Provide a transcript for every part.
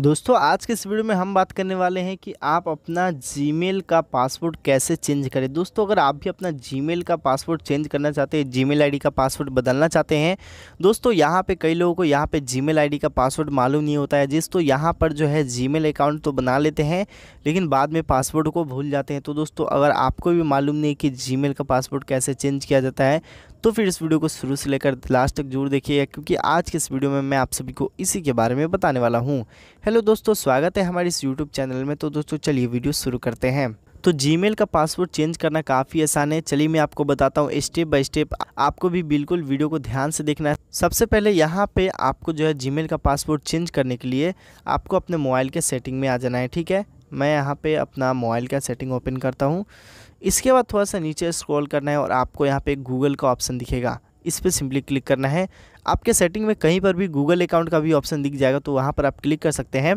दोस्तों आज के इस वीडियो में हम बात करने वाले हैं कि आप अपना जीमेल का पासवर्ड कैसे चेंज करें दोस्तों अगर आप भी अपना जीमेल का पासवर्ड चेंज करना चाहते हैं जीमेल आईडी का पासवर्ड बदलना चाहते हैं दोस्तों यहाँ पे कई लोगों को यहाँ पे जीमेल आईडी का पासवर्ड मालूम नहीं होता है जिस तो यहाँ पर जो है जी अकाउंट तो बना लेते हैं लेकिन बाद में पासवर्ड को भूल जाते हैं तो दोस्तों अगर आपको भी मालूम नहीं कि जी का पासवर्ड कैसे चेंज किया जाता है तो फिर इस वीडियो को शुरू से लेकर लास्ट तक जरूर देखिएगा क्योंकि आज के इस वीडियो में मैं आप सभी को इसी के बारे में बताने वाला हूँ हेलो दोस्तों स्वागत है हमारे इस यूट्यूब चैनल में तो दोस्तों चलिए वीडियो शुरू करते हैं तो जीमेल का पासवर्ड चेंज करना काफ़ी आसान है चलिए मैं आपको बताता हूँ स्टेप बाय स्टेप आपको भी बिल्कुल वीडियो को ध्यान से देखना है सबसे पहले यहाँ पे आपको जो है जीमेल का पासवर्ड चेंज करने के लिए आपको अपने मोबाइल के सेटिंग में आ जाना है ठीक है मैं यहाँ पे अपना मोबाइल का सेटिंग ओपन करता हूँ इसके बाद थोड़ा सा नीचे स्क्रॉल करना है और आपको यहाँ पे गूगल का ऑप्शन दिखेगा इस पर सिंपली क्लिक करना है आपके सेटिंग में कहीं पर भी गूगल अकाउंट का भी ऑप्शन दिख जाएगा तो वहाँ पर आप क्लिक कर सकते हैं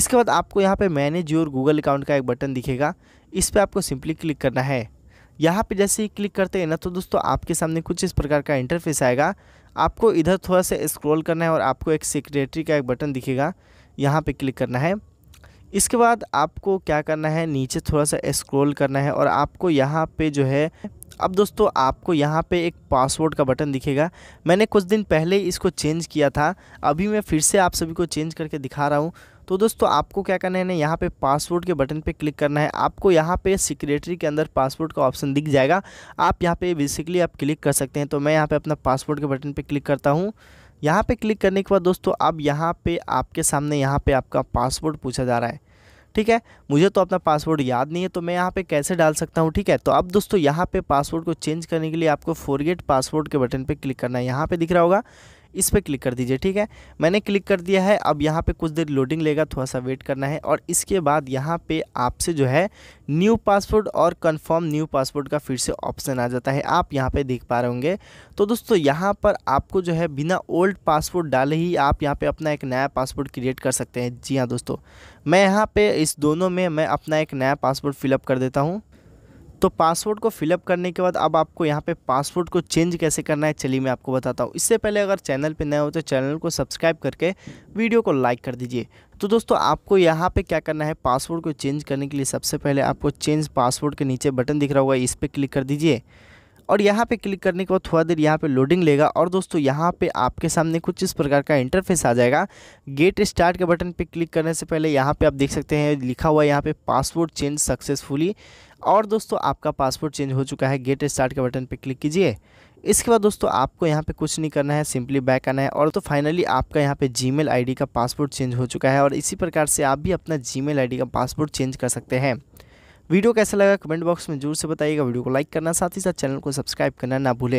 इसके बाद आपको यहाँ पे मैनेज योर गूगल अकाउंट का एक बटन दिखेगा इस पर आपको सिंपली क्लिक करना है यहाँ पे जैसे ही क्लिक करते हैं ना तो दोस्तों आपके सामने कुछ इस प्रकार का इंटरफेस आएगा आपको इधर थोड़ा सा स्क्रॉल करना है और आपको एक सेक्रेटरी का एक बटन दिखेगा यहाँ पे क्लिक करना है इसके बाद आपको क्या करना है नीचे थोड़ा सा स्क्रॉल करना है और आपको यहाँ पे जो है अब दोस्तों आपको यहाँ पे एक पासवर्ड का बटन दिखेगा मैंने कुछ दिन पहले इसको चेंज किया था अभी मैं फिर से आप सभी को चेंज करके दिखा रहा हूँ तो दोस्तों आपको क्या करना है ना यहाँ पे पासवर्ड के बटन पे क्लिक करना है आपको यहाँ पे सिक्रेटरी के अंदर पासवर्ड का ऑप्शन दिख जाएगा आप यहाँ पे बेसिकली आप क्लिक कर सकते हैं तो मैं यहाँ पे अपना पासवर्ड के बटन पे क्लिक करता हूँ यहाँ पे क्लिक करने के बाद दोस्तों अब यहाँ पे आपके सामने यहाँ पे आपका पासवर्ड पूछा जा रहा है ठीक है मुझे तो अपना पासवर्ड याद नहीं है तो मैं यहाँ पे कैसे डाल सकता हूँ ठीक है तो अब दोस्तों यहाँ पे पासवर्ड को चेंज करने के लिए आपको फोरगेट पासवर्ड के बटन पे क्लिक करना है यहाँ पे दिख रहा होगा इस पर क्लिक कर दीजिए ठीक है मैंने क्लिक कर दिया है अब यहाँ पे कुछ देर लोडिंग लेगा थोड़ा सा वेट करना है और इसके बाद यहाँ पे आपसे जो है न्यू पासवर्ड और कंफर्म न्यू पासवर्ड का फिर से ऑप्शन आ जाता है आप यहाँ पे देख पा रहे होंगे तो दोस्तों यहाँ पर आपको जो है बिना ओल्ड पासवर्ड डाले ही आप यहाँ पर अपना एक नया पासवर्ड क्रिएट कर सकते हैं जी हाँ दोस्तों मैं यहाँ पर इस दोनों में मैं अपना एक नया पासवर्ड फिलअप कर देता हूँ तो पासवर्ड को फिलअप करने के बाद अब आपको यहाँ पे पासवर्ड को चेंज कैसे करना है चलिए मैं आपको बताता हूँ इससे पहले अगर चैनल पे नए हो तो चैनल को सब्सक्राइब करके वीडियो को लाइक कर दीजिए तो दोस्तों आपको यहाँ पे क्या करना है पासवर्ड को चेंज करने के लिए सबसे पहले आपको चेंज पासवर्ड के नीचे बटन दिख रहा होगा इस पर क्लिक कर दीजिए और यहाँ पे क्लिक करने के बाद थोड़ा देर यहाँ पे लोडिंग लेगा और दोस्तों यहाँ पे आपके सामने कुछ इस प्रकार का इंटरफेस आ जाएगा गेट स्टार्ट के बटन पे क्लिक करने से पहले यहाँ पे आप देख सकते हैं लिखा हुआ है यहाँ पे पासवर्ड चेंज सक्सेसफुली और दोस्तों आपका पासपोर्ट चेंज हो चुका है गेट स्टार्ट के बटन पर क्लिक कीजिए इसके बाद दोस्तों आपको यहाँ पे कुछ नहीं करना है सिंपली बैक आना है और तो फाइनली आपका यहाँ पे जी मेल का पासपोर्ट चेंज हो चुका है और इसी प्रकार से आप भी अपना जी मेल का पासपोर्ट चेंज कर सकते हैं वीडियो कैसा लगा कमेंट बॉक्स में जरूर से बताइएगा वीडियो को लाइक करना साथ ही साथ चैनल को सब्सक्राइब करना ना भूलें